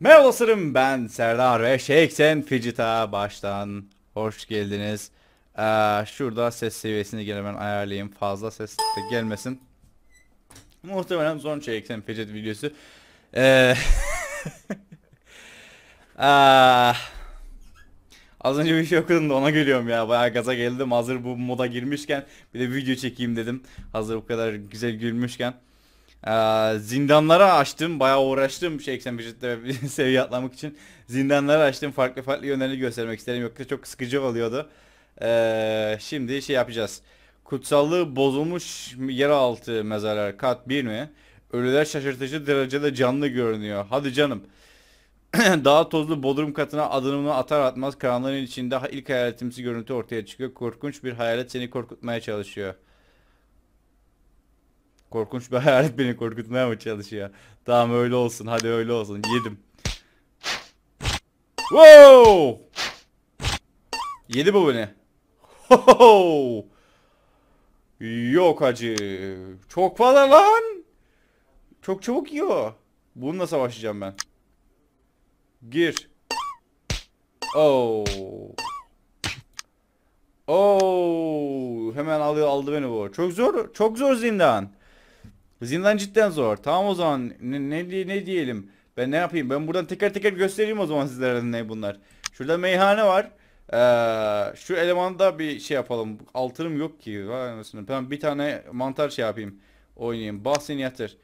Merhaba sırım ben Serdar ve Shakesen Fijita baştan hoş geldiniz. Ee, şurada ses seviyesini gene ben ayarlayayım. Fazla ses de gelmesin. Muhtemelen son Shakesen Fidget videosu. Ee, Aa, az önce bir şey okudum da ona gülüyorum ya. Bayağı gaza geldim. Hazır bu moda girmişken bir de video çekeyim dedim. Hazır bu kadar güzel gülmüşken. Ee, zindanlara açtım. Bayağı uğraştım şey eksen vücutta seviye atlamak için. Zindanlara açtım. Farklı farklı yönlerini göstermek isterim. Yoksa çok sıkıcı oluyordu. Ee, şimdi şey yapacağız. Kutsallığı bozulmuş yeraltı mezarları kat 1 mi? Ölüler şaşırtıcı derecede canlı görünüyor. Hadi canım. Daha tozlu bodrum katına adımını atar atmaz karanlığın içinde ilk hayaletimsi görüntü ortaya çıkıyor. Korkunç bir hayalet seni korkutmaya çalışıyor. Korkunç bir hayalet beni korkutmaya mı çalışıyor? Tamam öyle olsun hadi öyle olsun yedim. Wow! Yedi bu beni. Ho Yok acı. Çok fazla lan. Çok çabuk yiyor. Bununla savaşacağım ben. Gir. Oh. Oh. Hemen aldı aldı beni bu. Çok zor. Çok zor zindan. Zindan cidden zor. Tamam o zaman ne, ne, ne diyelim? Ben ne yapayım? Ben buradan teker teker göstereyim o zaman sizlere ne bunlar. Şurada meyhane var. Ee, şu elemanda bir şey yapalım. Altınım yok ki. Ben bir tane mantar şey yapayım. Oynayayım. Bahsin yatır.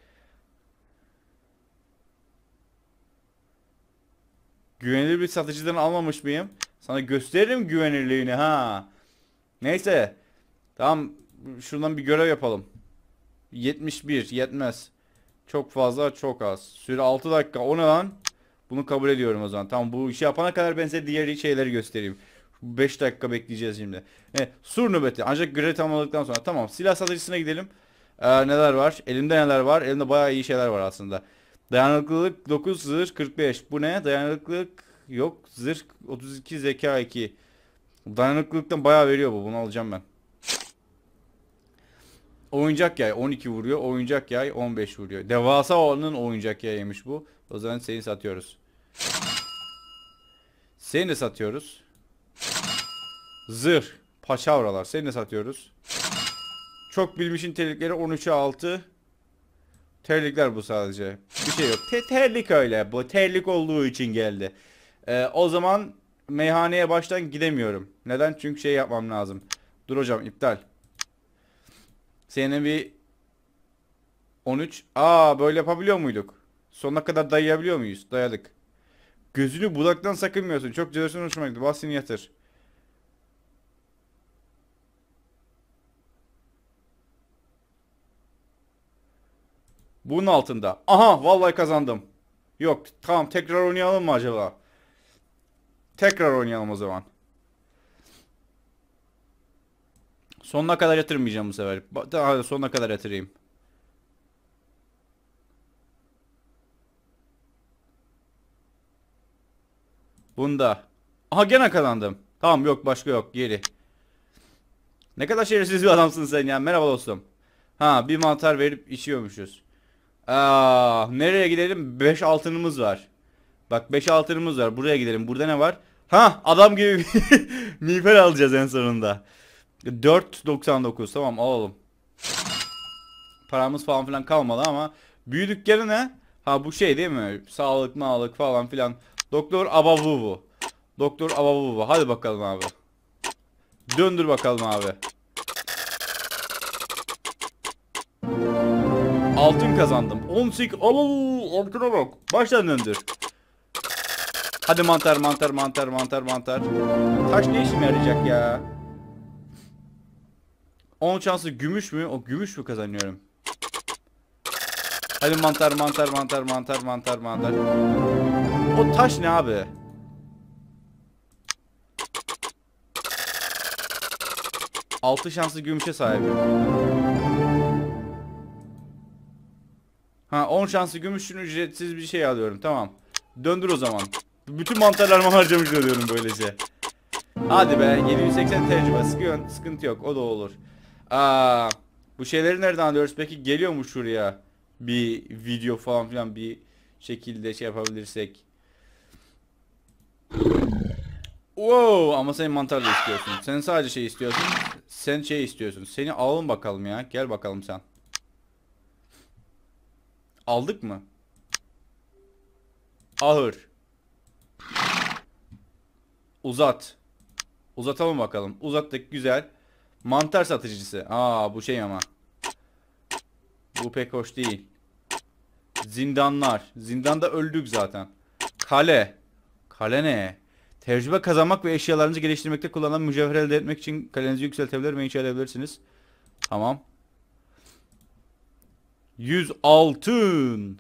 Güvenilir bir satıcıdan almamış mıyım? Sana gösteririm güvenirliğini ha. Neyse. Tamam. Şuradan bir görev yapalım. 71 yetmez. Çok fazla çok az. Süre 6 dakika. O ne lan? Bunu kabul ediyorum o zaman. Tamam bu işi yapana kadar ben size diğer şeyleri göstereyim. 5 dakika bekleyeceğiz şimdi. Evet, sur nöbeti. Ancak görev tamamladıktan sonra. Tamam silah satıcısına gidelim. Ee, neler var? Elimde neler var? Elimde baya iyi şeyler var aslında. Dayanıklılık 9 zırh 45. Bu ne? Dayanıklılık yok. Zırh 32 zeka 2. Dayanıklılıktan baya veriyor bu. Bunu alacağım ben. Oyuncak yay 12 vuruyor. Oyuncak yay 15 vuruyor. Devasa olanın oyuncak yayıymış bu. O zaman seni satıyoruz. Seni de satıyoruz. Zırh. Paçavralar. Seni de satıyoruz. Çok bilmişin terlikleri 13'e 6. Terlikler bu sadece. Bir şey yok. Te terlik öyle. Bu terlik olduğu için geldi. Ee, o zaman meyhaneye baştan gidemiyorum. Neden? Çünkü şey yapmam lazım. Dur hocam iptal. Senevi 13. Aa böyle yapabiliyor muyduk? Sonuna kadar dayayabiliyor muyuz? Dayadık. Gözünü budaktan sakınmıyorsun. Çok cezasını hoşuma gitti. Bahsini yatır. Bunun altında. Aha vallahi kazandım. Yok tamam tekrar oynayalım mı acaba? Tekrar oynayalım o zaman. Sonuna kadar yatırmayacağım bu sefer. Daha sonuna kadar yatırayım. Bunda. Aha gene kazandım. Tamam yok başka yok geri. Ne kadar şerefsiz bir adamsın sen ya. Merhaba dostum. Ha bir mantar verip içiyormuşuz. Aa, ah, nereye gidelim? 5 altınımız var. Bak 5 altınımız var. Buraya gidelim. Burada ne var? Ha adam gibi bir miğfer alacağız en sonunda. 4.99 tamam alalım. Paramız falan filan kalmadı ama büyüdükleri ne? Ha bu şey değil mi? Sağlık mağlık falan filan. Doktor Abavuvu. Doktor Abavuvu. Hadi bakalım abi. Döndür bakalım abi. Altın kazandım. 18. Alo, altına bak. Baştan döndür. Hadi mantar mantar mantar mantar mantar. Taş ne işime yarayacak ya? 10 şansı gümüş mü? O gümüş mü kazanıyorum? Hadi mantar mantar mantar mantar mantar mantar. O taş ne abi? Altı şanslı gümüşe sahibim. Ha 10 şanslı gümüşün ücretsiz bir şey alıyorum tamam. Döndür o zaman. Bütün mantarlarımı harcamış oluyorum böylece. Hadi be 780 tecrübe sıkıyorsun sıkıntı yok o da olur. Aa, bu şeyleri nereden alıyoruz peki? Geliyor mu şuraya? Bir video falan filan bir şekilde şey yapabilirsek. Wow ama sen mantar da istiyorsun. Sen sadece şey istiyorsun. Sen şey istiyorsun. Seni alalım bakalım ya. Gel bakalım sen. Aldık mı? Ahır. Uzat. Uzatalım bakalım. Uzattık güzel. Mantar satıcısı. Aa bu şey ama. Bu pek hoş değil. Zindanlar. Zindanda öldük zaten. Kale. Kale ne? Tecrübe kazanmak ve eşyalarınızı geliştirmekte kullanılan mücevher elde etmek için kalenizi yükseltebilir ve inşa edebilirsiniz. Tamam. 100 altın.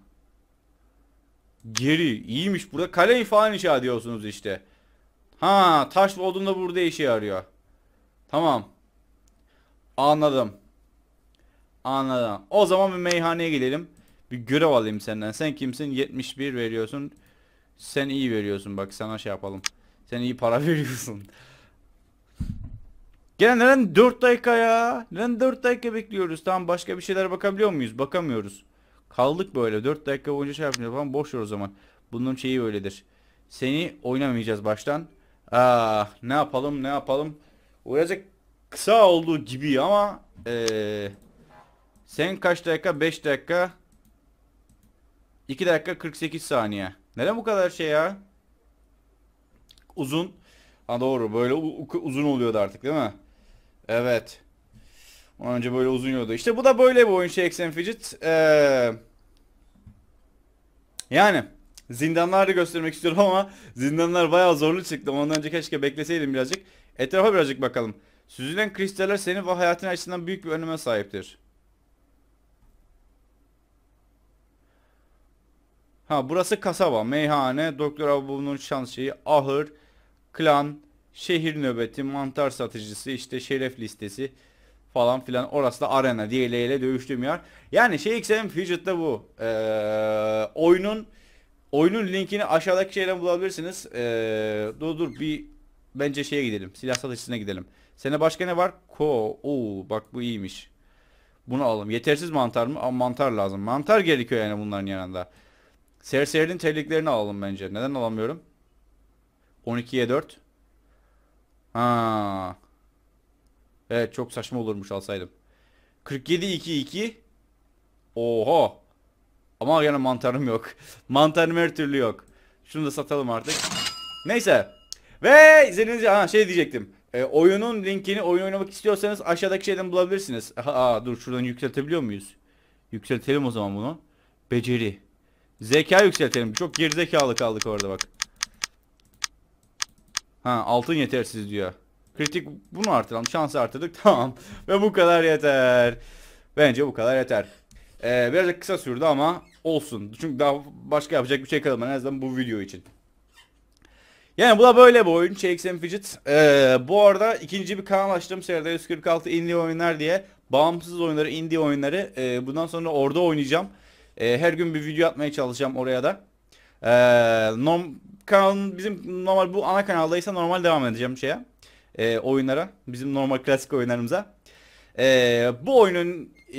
Geri. iyiymiş burada. Kaleyi falan inşa ediyorsunuz işte. Ha taş olduğunda burada işe yarıyor. Tamam. Anladım. Anladım. O zaman bir meyhaneye gidelim. Bir görev alayım senden. Sen kimsin? 71 veriyorsun. Sen iyi veriyorsun bak sana şey yapalım. Sen iyi para veriyorsun. Gene neden 4 dakika ya? Neden 4 dakika bekliyoruz? Tamam başka bir şeyler bakabiliyor muyuz? Bakamıyoruz. Kaldık böyle 4 dakika boyunca şey yapmıyor falan boş ver o zaman. Bunun şeyi öyledir. Seni oynamayacağız baştan. Ah ne yapalım ne yapalım. Uyacak kısa olduğu gibi ama ee, sen kaç dakika? 5 dakika. 2 dakika 48 saniye. Neden bu kadar şey ya? Uzun. Ha doğru böyle uzun oluyordu artık değil mi? Evet. Ondan önce böyle uzun yoldu. İşte bu da böyle bir oyun şey Exen Fidget. Ee, yani zindanları da göstermek istiyorum ama zindanlar bayağı zorlu çıktı. Ondan önce keşke bekleseydim birazcık. Etrafa birazcık bakalım. Süzülen kristaller senin ve hayatın açısından büyük bir öneme sahiptir. Ha burası kasaba, meyhane, doktor abunun şans şeyi, ahır, klan, şehir nöbeti, mantar satıcısı, işte şeref listesi falan filan. Orası da arena diye ile dövüştüğüm yer. Yani şey XM Fidget'te bu. Ee, oyunun oyunun linkini aşağıdaki şeyden bulabilirsiniz. Ee, dur dur bir bence şeye gidelim. Silah satıcısına gidelim. Sene başka ne var? Ko. Oo bak bu iyiymiş. Bunu alalım. Yetersiz mantar mı? Aa, mantar lazım. Mantar gerekiyor yani bunların yanında. Serserinin telliklerini alalım bence. Neden alamıyorum? 12'ye 4. Ha. Evet çok saçma olurmuş alsaydım. 47 2 2. Oho. Ama yani mantarım yok. mantarım her türlü yok. Şunu da satalım artık. Neyse. Ve izlediğiniz ha şey diyecektim. E, oyunun linkini oyun oynamak istiyorsanız aşağıdaki şeyden bulabilirsiniz. Aa dur şuradan yükseltebiliyor muyuz? Yükseltelim o zaman bunu. Beceri. Zeka yükseltelim. Çok gerizekalı kaldık orada bak. Ha altın yetersiz diyor. Kritik bunu artıralım. Şansı artırdık. Tamam. Ve bu kadar yeter. Bence bu kadar yeter. Ee, birazcık kısa sürdü ama olsun. Çünkü daha başka yapacak bir şey kalmadı. En azından bu video için. Yani bu da böyle bir oyun. Shakespeare Fidget. Ee, bu arada ikinci bir kanal açtım. Seride 146 indie oyunlar diye. Bağımsız oyunları, indie oyunları. Ee, bundan sonra orada oynayacağım. Ee, her gün bir video atmaya çalışacağım oraya da. Ee, norm kanalın bizim normal bu ana kanaldaysa normal devam edeceğim şeye. Ee, oyunlara. Bizim normal klasik oyunlarımıza. Ee, bu oyunun ee,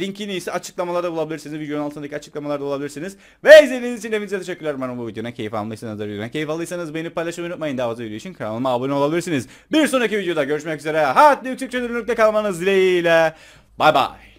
linkini ise açıklamalarda bulabilirsiniz. Videonun altındaki açıklamalarda bulabilirsiniz. Ve izlediğiniz için hepinize teşekkürler. Umarım bu videodan keyif almışsınız. Videodan keyif aldıysanız beni paylaşmayı unutmayın. Daha fazla video için kanalıma abone olabilirsiniz. Bir sonraki videoda görüşmek üzere. Hatta yüksek çözünürlükte kalmanız dileğiyle. Bay bay.